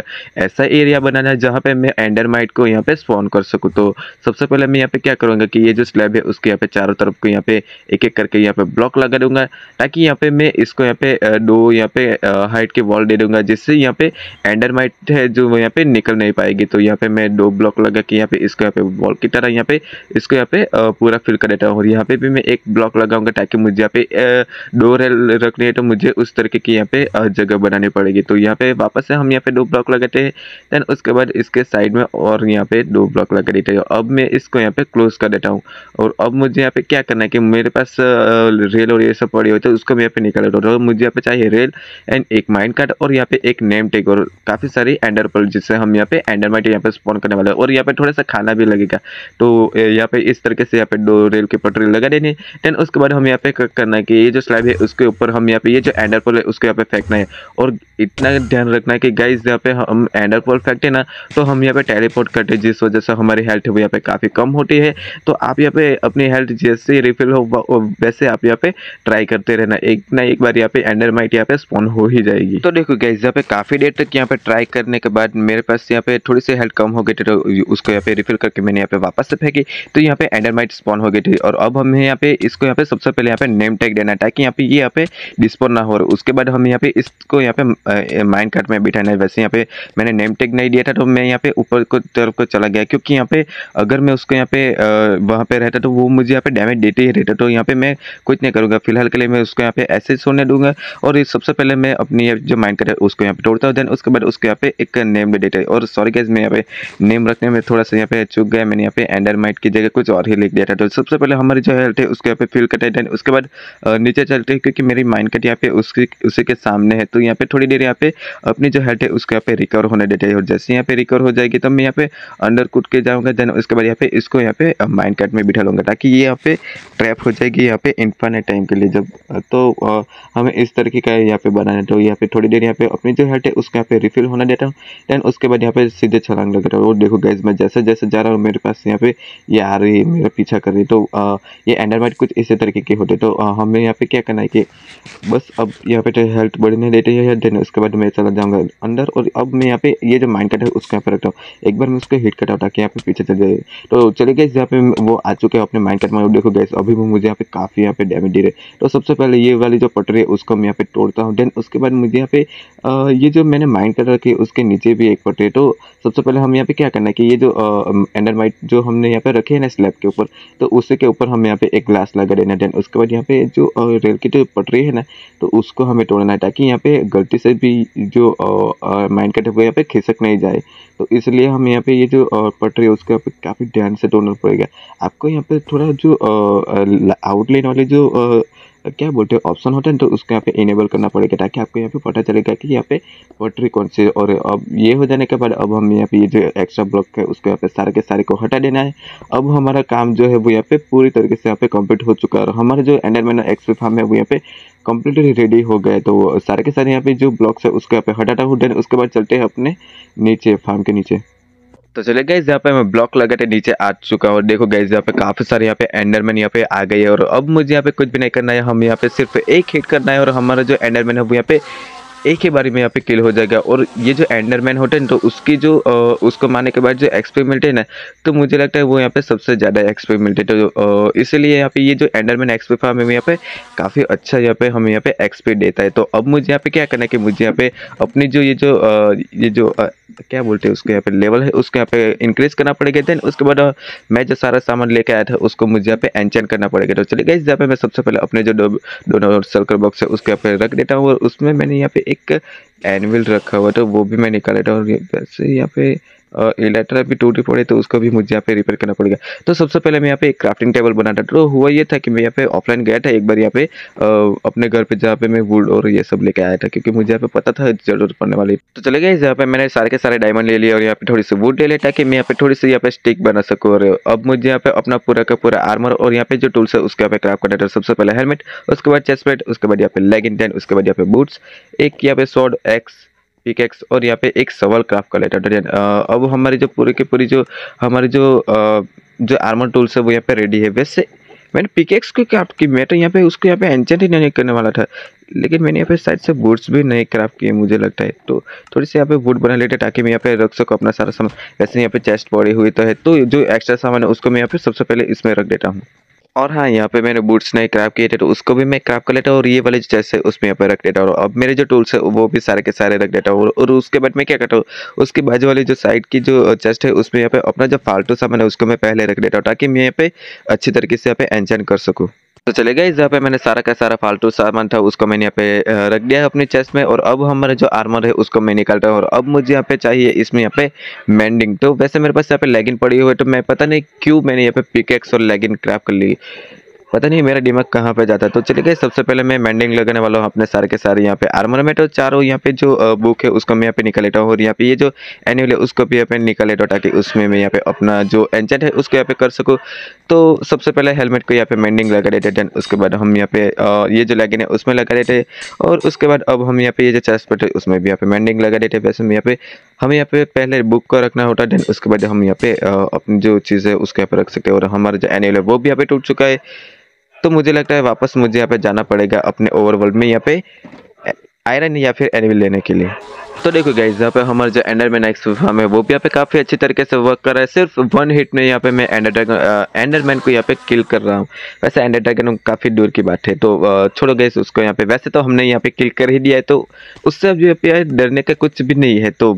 ऐसा एरिया बनाना है जहाँ पे मैं एंडरमाइट को यहाँ पे स्पॉन कर सकूँ तो सबसे पहले मैं यहाँ पे क्या करूँगा कि ये जो स्लैब है उसके यहाँ पे चारों तरफ को यहाँ पे एक एक करके यहाँ पे ब्लॉक लगा दूंगा ताकि यहाँ पे मैं इसको यहाँ पे दो यहाँ पे हाइट के वॉल दे दूंगा जिससे यहाँ पे एंडरमाइट है जो यहाँ पे निकल नहीं पाएगी तो यहाँ पे मैं दो ब्लॉक लगा के यहाँ पे इसको यहाँ पे वॉल की तरह यहाँ पे इसको यहाँ पे पूरा फिल कर देता हूँ और यहाँ पे भी मैं एक ब्लॉक लगाऊंगा ताकि मुझे यहाँ पे डोर रखनी है तो मुझे उस तरीके की पे जगह बनानी पड़ेगी तो यहाँ पे वापस से हम यहाँ पे दो ब्लॉक लगाते हैं देन उसके बाद इसके साइड में और यहाँ पे दो ब्लॉक लगा देते हैं अब मैं इसको यहाँ पे क्लोज कर देता हूँ और अब मुझे यहाँ पे क्या करना है कि मेरे पास रेल और ये सब पड़ी हुई तो उसको मैं यहाँ पे निकाल देता हूँ मुझे यहाँ पे चाहिए रेल एंड एक माइंड कार्ड और यहाँ पे एक नेम टेक और काफ़ी सारी एंडरपल जिससे हम यहाँ पे एंडर माइट यहाँ पे स्पॉन करने वाले और यहाँ पे थोड़ा सा खाना भी लगेगा तो यहाँ पे इस तरीके से यहाँ पे दो रेल की पटरी लगा देनी देन उसके बाद हम यहाँ पे करना है कि ये जो स्लैब है उसके ऊपर हम यहाँ पे ये जो एंडरपल है उसको यहाँ पे फेंकना है और इतना ध्यान रखना है कि गाइज यहाँ पे हम एंडर पोल फेंकते ना तो हम यहाँ पे टेलीपोर्ट करते हैं जिस वजह से हमारी हेल्थ यहाँ पे काफ़ी कम होती है तो आप यहाँ पे अपनी हेल्थ जैसे रिफिल हो वैसे आप यहाँ पे ट्राई करते रहना एक ना एक बार यहाँ पे एंडर माइट यहाँ पे स्पॉन हो ही जाएगी तो देखो गाइज यहाँ पे काफ़ी देर तक यहाँ पे ट्राई करने के बाद मेरे पास यहाँ पे थोड़ी सी हेल्थ कम हो गई थी तो उसको यहाँ पे रिफिल करके मैंने यहाँ पे वापस से फेंकी तो यहाँ पे एंडर माइट स्पॉन हो गई थी और अब हमें यहाँ पे इसको यहाँ पे सबसे पहले यहाँ पे नेम टैग देना ताकि यहाँ पे ये यहाँ पे डिस्पोन ना हो उसके बाद हम यहाँ पे इसको यहाँ पे माइंड कार्ट में बिठाना है वैसे यहाँ पे मैंने नेम टेक नहीं दिया था तो मैं यहाँ पे ऊपर को तरफ को चला गया क्योंकि यहाँ पे अगर मैं उसको यहाँ पे वहाँ पे रहता तो वो मुझे यहाँ पे डैमेज देते ही रहता तो यहाँ पे मैं कुछ नहीं करूँगा फिलहाल के लिए मैं उसको यहाँ पे ऐसे सोने दूंगा और सबसे पहले मैं अपनी जो माइंड कार्ट है उसको यहाँ पे तोड़ता हूँ देन उसके बाद उसको यहाँ पे एक नेम भी देता है और सॉरी गैस मैं यहाँ पे नेम रखने में थोड़ा सा यहाँ पे चुक गया मैंने यहाँ पे एंडर माइट की जगह कुछ और ही लिख दिया था तो सबसे पहले हमारे जो हेल्थ है उसको यहाँ पे फिल करते हैं देन उसके बाद नीचे चलते हैं क्योंकि मेरी माइंड कार्ट यहाँ पे उसकी उसी के सामने है तो यहाँ पे थोड़ी देर यहाँ पे अपनी जो हेल्थ है उसको यहाँ पे रिकवर होने देते हैं और जैसे यहाँ पे रिकवर हो जाएगी तो मैं यहाँ पे अंडर कूद के जाऊँगा देन उसके बाद यहाँ पे इसको यहाँ पे माइंड कार्ड में बिठा लूँगा ताकि ये यहाँ पे ट्रैप हो जाएगी यहाँ पे इन्फानेट टाइम के लिए जब तो हमें इस तरीके का यहाँ पे बनाना है तो यहाँ पे थोड़ी देर यहाँ पे अपनी जो हेल्थ है उसको यहाँ पे रिफिल होने देता हूँ देन उसके बाद यहाँ पे सीधे छलांग लगाता हूँ और देखो गैस मैं जैसे जैसे जा रहा हूँ मेरे पास यहाँ पे ये आ रही है मेरा पीछा कर रही तो ये एंडरमाइट कुछ इसी तरीके के होते तो हमें यहाँ पे क्या करना है कि बस अब यहाँ पे हेल्थ रिजल्ट बढ़ने देते हैं या देन उसके बाद मैं चला जाऊंगा अंदर और अब मैं यहाँ पे ये जो माइंड कट है उसके यहाँ पर रखता हूँ एक बार मैं उसको हिट करता हूँ ताकि यहाँ पे पीछे चले जाए तो चले गए यहाँ पे वो आ चुके हैं अपने माइंड कट में देखो गैस अभी भी मुझे यहाँ पे काफ़ी यहाँ पे डैमेज दे रहे तो सबसे पहले ये वाली जो पटरी है उसको मैं यहाँ पे तोड़ता हूँ देन उसके बाद मुझे यहाँ पे ये जो मैंने माइंड कट रखी उसके नीचे भी एक पटरी तो सबसे पहले हम यहाँ पे क्या करना है कि ये जो एंडर माइट जो हमने यहाँ पे रखे है ना स्लैब के ऊपर तो उसके ऊपर हम यहाँ पे एक ग्लास लगा देना देन उसके बाद यहाँ पे जो रेल की जो पटरी है ना तो उसको हमें तोड़ना होना है ताकि यहाँ पे गलती से भी जो माइंड का टपका यहाँ पे खिसक नहीं जाए तो इसलिए हम यहाँ पे ये जो पटरी है उसके पे काफ़ी ध्यान से तोड़ना पड़ेगा आपको यहाँ पे थोड़ा जो आउटलाइन वाले जो आ, क्या बोलते हैं ऑप्शन होते हैं तो उसको यहाँ पे इनेबल करना पड़ेगा ताकि आपको यहाँ पे पता चलेगा कि यहाँ पे पटरी कौन सी और अब ये हो जाने के बाद अब हम यहाँ पे ये जो एक्स्ट्रा ब्लॉक है उसको यहाँ पे सारे के सारे को हटा देना है अब हमारा काम जो है वो यहाँ पे पूरी तरीके से यहाँ पे कम्प्लीट हो चुका है और हमारा जो एंडरमेन एक्सपी फार्म है वो यहाँ पे कम्प्लीटली रेडी हो गए तो सारे के सारे यहाँ पे जो ब्लॉक्स है उसको यहाँ पे हटाटा हुडन उसके बाद चलते हैं अपने नीचे फार्म के नीचे तो चले गए यहाँ पे मैं ब्लॉक लगा नीचे आ चुका हूँ और देखो गए यहाँ पे काफ़ी सारे यहाँ पे एंडरमैन यहाँ पे आ गए और अब मुझे यहाँ पे कुछ भी नहीं करना है हम यहाँ पे सिर्फ एक हिट करना है और हमारा जो एंडरमैन है वो यहाँ पे एक ही बारी में यहाँ पे किल हो जाएगा और ये जो एंडरमैन होते हैं तो उसकी जो उसको मारने के बाद जो एक्सपेरिमेंटेड है ना तो मुझे लगता है वो यहाँ पे सबसे ज़्यादा एक्सपेरिमेंटेड है तो इसीलिए यहाँ पे ये जो एंडरमैन एक्सपी फार्म हमें यहाँ पे काफ़ी अच्छा यहाँ पे हमें यहाँ पे एक्सपी देता है तो अब मुझे यहाँ पे क्या करना है कि मुझे यहाँ पे अपनी जो ये जो ये जो तो क्या बोलते हैं उसके यहाँ पे लेवल है उसके यहाँ पे इंक्रीज करना पड़ेगा देन उसके बाद मैं जो सारा सामान लेके आया था उसको मुझे यहाँ पे एंचन करना पड़ेगा तो चलिए गए यहाँ पे मैं सबसे पहले अपने जो दोनों सर्कल बॉक्स है उसके यहाँ पे रख देता हूँ और उसमें मैंने यहाँ पे एक एनविल रखा हुआ था वो भी मैं निकाल लेता हूँ वैसे यहाँ पे लेटर भी टूटी पड़े तो उसको भी मुझे यहाँ पे रिपेयर करना पड़ेगा तो सबसे पहले मैं यहाँ पे एक क्राफ्टिंग टेबल बना था तो हुआ ये था कि मैं यहाँ पे ऑफलाइन गया था एक बार यहाँ पे अपने घर पे जहाँ पे मैं वुड और ये सब लेके आया था क्योंकि मुझे यहाँ पे पता था जरूरत पड़ने वाली तो चले गए जहाँ पे मैंने सारे के सारे डायमंड ले लिए और यहाँ पे थोड़ी सी वुड ले लिया ताकि मैं यहाँ पे थोड़ी सी यहाँ पे स्टिक बना सकूँ और अब मुझे यहाँ पे अपना पूरा का पूरा आर्मर और यहाँ पे जो टूल्स है उसके यहाँ पे क्राफ्ट करना था सबसे पहले हेलमेट उसके बाद चेस्ट प्लेट उसके बाद यहाँ पे लेग इंटेंट उसके बाद यहाँ पे बूट्स एक यहाँ पे शॉर्ड एक्स पिकेक्स और यहाँ पे एक सवाल क्राफ्ट का लेटर डन अब हमारी जो पूरे के पूरी जो हमारी जो जो आर्मर टूल्स है वो यहाँ पे रेडी है वैसे मैंने पिकेक्स को क्राफ्ट की मैं तो यहाँ पे उसको यहाँ पे एंजेंट ही नहीं करने वाला था लेकिन मैंने यहाँ पे साइड से बूट्स भी नहीं क्राफ्ट किए मुझे लगता है तो थोड़ी सी यहाँ पे बूट बना लेते ताकि मैं यहाँ पे रख सकूँ अपना सारा सामान वैसे यहाँ पे चेस्ट पड़ी हुई तो है तो जो एक्स्ट्रा सामान है उसको मैं यहाँ पे सबसे पहले इसमें रख देता हूँ और हाँ यहाँ पे मैंने बूट्स नए क्राफ किए थे तो उसको भी मैं क्राफ कर लेता हूँ और ये वाले जैसे उसमें यहाँ पे रख देता हूँ अब मेरे जो टूल्स है वो भी सारे के सारे रख देता हूँ और उसके बाद मैं क्या करता हूँ उसके बाजू वाली जो साइड की जो चेस्ट है उसमें यहाँ पे अपना जो फालतू सामान है उसको मैं पहले रख देता हूँ ताकि मैं यहाँ पे अच्छी तरीके से यहाँ पे एंजॉय कर सकूँ तो चले गए जहाँ पे मैंने सारा का सारा फालतू सामान था उसको मैंने यहाँ पे रख दिया है अपने चेस्ट में और अब हमारे जो आर्मर है उसको मैं निकाल रहा हूँ और अब मुझे यहाँ पे चाहिए इसमें यहाँ पे मैंडिंग तो वैसे मेरे पास यहाँ पे लेगिन पड़ी हुई है तो मैं पता नहीं क्यों मैंने यहाँ पे पिकेक्स और लेगिन क्राफ्ट कर ली पता नहीं मेरा दिमाग कहाँ पे जाता है तो चलिए गए सबसे पहले मैं मैंडिंग लगाने वाला हूँ अपने सारे के सारे यहाँ पे आर्मर में तो चारों यहाँ पे जो बुक है उसको मैं यहाँ पे निकाल लेता हूँ और यहाँ पे ये जो एनुअल है उसको भी यहाँ पे निकाल लेता हूँ ताकि उसमें मैं यहाँ पे अपना जो एंचेंट है उसको यहाँ पे कर सकूँ तो सबसे पहले हेलमेट को यहाँ पे मैंडिंग लगा देते देन उसके बाद हम यहाँ पे ये जो लैगिन है उसमें लगा देते और उसके बाद अब हम यहाँ पे ये जो चेस्ट है उसमें भी यहाँ पे मैंडिंग लगा देते वैसे हम यहाँ पे हमें यहाँ पे पहले बुक को रखना होता है देन उसके बाद हम यहाँ पे अपनी जो चीज़ है उसको यहाँ पे रख सकते हैं और हमारा जो एनुअल है वो भी यहाँ पे टूट चुका है तो मुझे लगता है वापस मुझे यहाँ पे जाना पड़ेगा अपने ओवरवर्ल्ड में यहाँ पे आयरन या फिर एनिमल लेने के लिए तो देखो गाइज यहाँ पे हमारे जो एंडर मैन एक्स फॉर्म है वो भी यहाँ पे काफ़ी अच्छी तरीके से वर्क कर रहा है सिर्फ वन हिट में यहाँ पे मैं एंडर एंडर मैन को यहाँ पे किल कर रहा हूँ वैसे एंडर ड्रैगन काफ़ी दूर की बात है तो छोड़ो गाइज उसको यहाँ पे वैसे तो हमने यहाँ पे किल कर ही दिया है तो उससे अब यहाँ पे डरने का कुछ भी नहीं है तो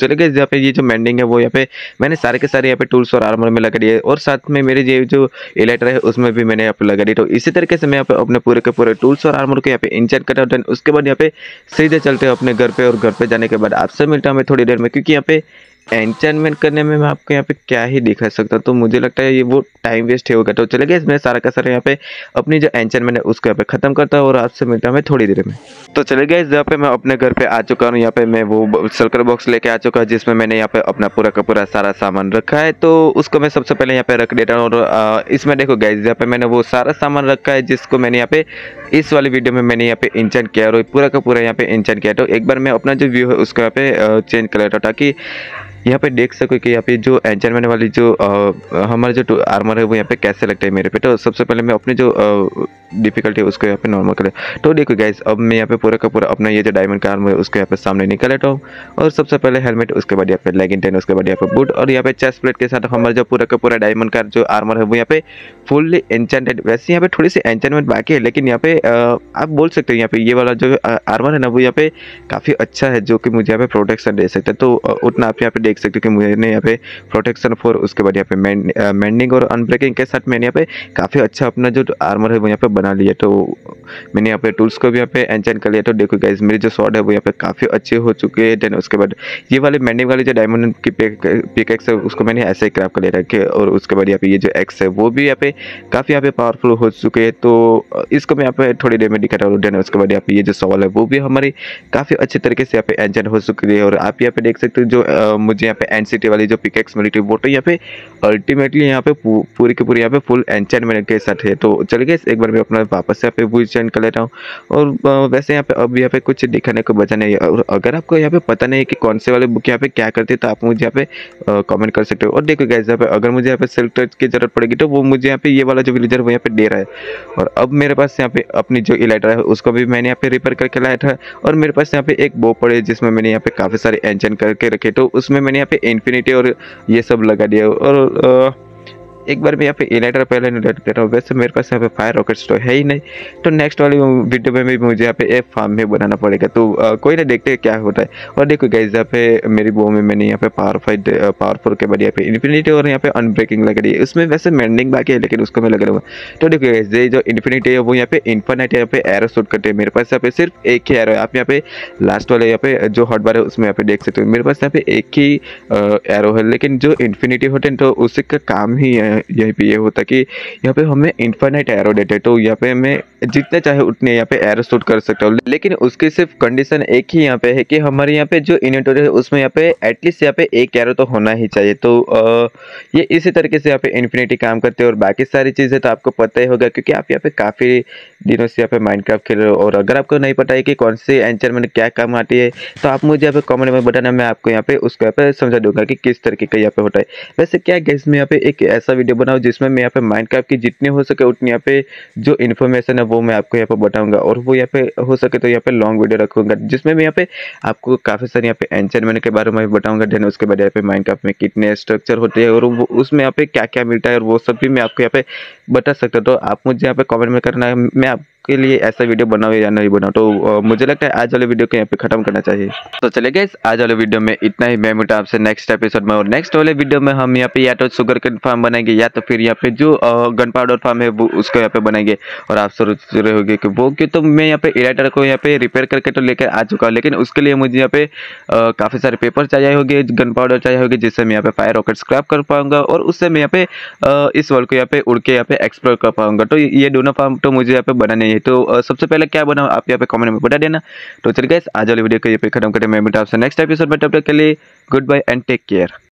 चलो गाइज यहाँ पे ये जो मैंडिंग है वो यहाँ पे मैंने सारे के सारे यहाँ पे टूल्स और आर्मर में लगा दिए और साथ में मेरे ये जो इलाइटर है उसमें भी मैंने यहाँ पे लगा दी तो इसी तरीके से मैं यहाँ पे अपने पूरे के पूरे टूल्स और आर्मर को यहाँ पे इंचर कर रहा हूँ उसके बाद यहाँ पे सीधे चलते हैं अपने घर पे और घर पे जाने के बाद आपसे मिलता हूँ मैं थोड़ी देर में क्योंकि यहाँ पे एंटरटेनमेंट करने में मैं आपको यहाँ पे क्या ही दिखा सकता तो मुझे लगता है ये वो टाइम वेस्ट ही होगा तो चले गए इसमें सारा का सारा यहाँ पे अपनी जो एंटरटेनमेंट है उसको यहाँ पे खत्म करता हूँ और आपसे मिलता हूँ मैं थोड़ी देर में तो चले गए यहाँ पे मैं अपने घर पे आ चुका हूँ यहाँ पे मैं वो सर्कल बॉक्स लेके आ चुका हूँ जिसमें मैंने यहाँ पे अपना पूरा का पूरा सारा सामान रखा है तो उसको मैं सबसे पहले यहाँ पे रख देता हूँ और इसमें देखो गैस जहाँ पे मैंने वो सारा सामान रखा है जिसको मैंने यहाँ पे इस वाली वीडियो में मैंने यहाँ पे इंचन किया और पूरा का पूरा यहाँ पे इंचन किया तो एक बार मैं अपना जो व्यू है उसको यहाँ पे चेंज कर लेता हूँ ताकि यहाँ पे देख सको कि यहाँ पे जो एंजरमैन वाली जो हमारा जो आर्मर है वो यहाँ पे कैसे लगता है मेरे पे तो सबसे पहले मैं अपने जो डिफिकल्टी है उसको यहाँ पे नॉर्मल करें तो देखो गाइज अब मैं यहाँ पे पूरा का पूरा अपना ये जो डायमंड का आर्मर है उसको यहाँ पे सामने निकल लेता हूँ और सबसे पहले हेलमेट उसके बाद यहाँ पे लेगिन टेन उसके बाद यहाँ पे बूट और यहाँ पे चेस्ट प्लेट के साथ हमारा जो पूरा का पूरा डायमंड का जो आर्मर है वो यहाँ पे फुल्ली एंचेंटेड वैसे यहाँ पे थोड़ी सी एंचेंटमेंट बाकी है लेकिन यहाँ पे आप बोल सकते हो यहाँ पे ये वाला जो आर्मर है ना वो यहाँ पे काफ़ी अच्छा है जो कि मुझे यहाँ पे प्रोटेक्शन दे सकते हैं तो उतना आप यहाँ पे देख सकते हो कि मैंने यहाँ पे प्रोटेक्शन फोर उसके बाद यहाँ पे मैंडिंग और अनब्रेकिंग के साथ मैंने यहाँ पे काफ़ी अच्छा अपना जो आर्मर है वो यहाँ पे बना लिया तो मैंने यहाँ पे टूल्स को भी यहाँ पे एंचन कर लिया तो देखो गाइज मेरी जो शॉर्ट है वो यहाँ पे काफ़ी अच्छे हो चुके हैं देन उसके बाद ये वाले मैंडिंग वाले जो डायमंड की पिकेक्स है उसको मैंने ऐसे ही क्राफ्ट कर लिया था और उसके बाद यहाँ पे ये जो एक्स है वो भी यहाँ पे काफ़ी यहाँ पे पावरफुल हो चुके हैं तो इसको मैं यहाँ पे थोड़ी देर में दिखाता हूँ देन उसके बाद यहाँ पे ये जो सवाल है वो भी हमारी काफ़ी अच्छे तरीके से यहाँ पे एंजन हो चुकी है और आप यहाँ पे देख सकते हो जो मुझे जो यहाँ पे एनसीटी वाली जो पिकेक्स मिलिट्री वो तो यहाँ पे अल्टीमेटली यहाँ पे पूरी की पूरी यहाँ पे फुल एनचेंटमेंट के साथ है तो चलिए गए एक बार मैं अपना वापस यहाँ पे व्यूज चेंज कर लेता हूँ और वैसे यहाँ पे अब यहाँ पे कुछ दिखाने को बचा नहीं है और अगर आपको यहाँ पे पता नहीं है कि कौन से वाले बुक यहाँ पे क्या करते तो आप मुझे यहाँ पे कमेंट कर सकते हो और देखो गैस यहाँ पे अगर मुझे यहाँ पे सेल्फ टच की जरूरत पड़ेगी तो वो मुझे यहाँ पे ये वाला जो विलेजर वो यहाँ पे दे रहा है और अब मेरे पास यहाँ पे अपनी जो इलाइटर है उसको भी मैंने यहाँ पे रिपेयर करके लाया था और मेरे पास यहाँ पे एक बो पड़े जिसमें मैंने यहाँ पे काफ़ी सारे एंजन करके रखे तो उसमें मैंने यहाँ पे इन्फिनिटी और ये सब लगा दिया और एक बार मैं यहाँ पे इलाइटर पहले इलाइट कर रहा हूँ वैसे मेरे पास यहाँ पे फायर रॉकेट तो है ही नहीं तो नेक्स्ट वाली वीडियो में भी मुझे यहाँ पे ए फार्म में बनाना पड़ेगा तो आ, कोई ना देखते क्या होता है और देखो गाइज यहाँ पे मेरी बो में मैंने यहाँ पे पावर फाइट पावरफुल के बाद यहाँ पे इन्फिनिटी और यहाँ पे अनब्रेकिंग लग रही है उसमें वैसे मेंडिंग बाकी है लेकिन उसको मैं लग रहा हूँ तो देखो गाइज ये जो इन्फिनिटी है वो यहाँ पे इन्फिनाइट यहाँ पे एरो शूट करते हैं मेरे पास यहाँ पे सिर्फ एक ही एरो है आप यहाँ पे लास्ट वाले यहाँ पे जो हॉट बार है उसमें यहाँ पे देख सकते हो मेरे पास यहाँ पे एक ही एरो है लेकिन जो इन्फिनिटी होते हैं तो उसका काम ही है यहीं पे ये होता कि यहाँ पे हमें इन्फाइनाइट एरो डेट है तो यहाँ पे हमें जितने चाहे उतने यहाँ पे एरो शूट कर सकता हूँ लेकिन उसकी सिर्फ कंडीशन एक ही यहाँ पे है कि हमारे यहाँ पे जो इन्वेंटोरी है उसमें यहाँ पे एटलीस्ट यहाँ पे एक एरो तो होना ही चाहिए तो आ, ये इसी तरीके से यहाँ पे इन्फिनिटी काम करते हैं और बाकी सारी चीज़ें तो आपको पता ही होगा क्योंकि आप यहाँ पे काफ़ी दिनों से यहाँ पे माइनक्राफ्ट खेल रहे हो और अगर आपको नहीं पता है कि कौन सी एंचर में क्या काम आती है तो आप मुझे यहाँ पे कॉमेंट में बताना मैं आपको यहाँ पे उसको यहाँ पे समझा दूंगा कि किस तरीके का यहाँ पे होता है वैसे क्या गेस में यहाँ पे एक ऐसा वीडियो बनाऊँ जिसमें मैं यहाँ पे माइंड क्राफ्ट की जितनी हो सके उतनी यहाँ पे जो इन्फॉर्मेशन है वो मैं आपको यहाँ पे बताऊंगा और वो यहाँ पे हो सके तो यहाँ पे लॉन्ग वीडियो रखूंगा जिसमें मैं यहाँ पे आपको काफ़ी सारे यहाँ पे एंचरमेंट के बारे में बताऊँगा देन उसके बाद यहाँ पे माइंड क्राफ्ट में कितने स्ट्रक्चर होते हैं और उसमें यहाँ पे क्या क्या मिलता है और वो सब भी मैं आपको यहाँ पे बता सकता तो आप मुझे यहाँ पे कॉमेंट में करना है मैं आप के लिए ऐसा वीडियो बनाओ या नहीं बनाओ तो मुझे लगता है आज वाले वीडियो को यहाँ पे खत्म करना चाहिए तो चले गए आज वाले वीडियो में इतना ही मैं मिटा आपसे नेक्स्ट एपिसोड में और नेक्स्ट वाले वीडियो में हम यहाँ पे या तो शुगर कन फार्म बनाएंगे या तो फिर यहाँ पे जो गन पाउडर फार्म है वो उसको यहाँ पे बनाएंगे और आप सोच रहे होगी कि वो क्यों तो मैं यहाँ पे इराइटर को यहाँ पे रिपेयर करके तो लेकर आ चुका हूँ लेकिन उसके लिए मुझे यहाँ पे काफ़ी सारे पेपर चाहिए होगी गन पाउडर चाहिए होगी जिससे मैं यहाँ पे फायर रॉकेट स्क्रैप कर पाऊंगा और उससे मैं यहाँ पे इस वर्ल्ड को यहाँ पे उड़ के यहाँ पे एक्सप्लोर कर पाऊंगा तो ये दोनों फार्म तो मुझे यहाँ पे बनाने है तो सबसे पहले क्या बना आप यहाँ पे कमेंट में बता देना तो चलिए गैस आज वाली वीडियो को ये पे खत्म करें मैं मिलता आपसे नेक्स्ट एपिसोड में तब तक के लिए goodbye and take care